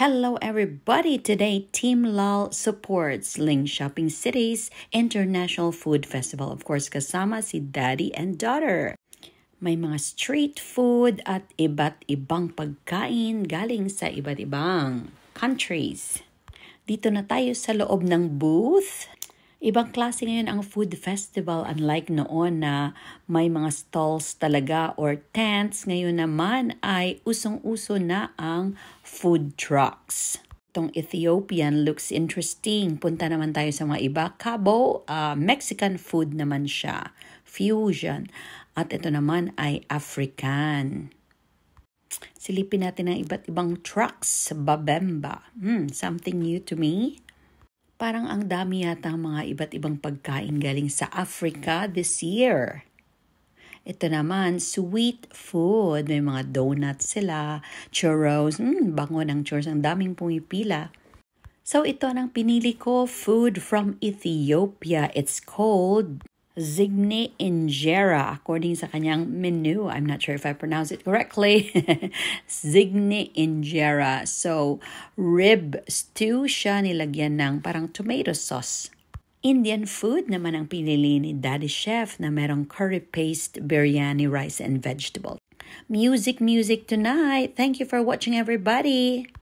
Hello everybody! Today, Team Lal supports Ling Shopping City's International Food Festival. Of course, kasama si daddy and daughter. May mga street food at iba't ibang pagkain galing sa iba't ibang countries. Dito na tayo sa loob ng booth. Ibang klase ngayon ang food festival unlike noon na may mga stalls talaga or tents. Ngayon naman ay usong-uso na ang food trucks. Itong Ethiopian looks interesting. Punta naman tayo sa mga iba. Cabo, uh, Mexican food naman siya. Fusion. At ito naman ay African. Silipin natin ang iba't ibang trucks. Babemba. Hmm, something new to me parang ang dami yata ang mga iba't ibang pagkain galing sa Africa this year. Ito naman, sweet food. May mga donuts sila, churros, mm, bango ng churros. Ang daming pumipila. So ito nang pinili ko, food from Ethiopia. It's called Zigne Injera, according sa kanyang menu. I'm not sure if I pronounce it correctly. Zigne Injera. So, rib stew siya nilagyan ng parang tomato sauce. Indian food naman ang pinili ni Daddy Chef na merong curry paste, biryani rice, and vegetable. Music, music tonight! Thank you for watching everybody!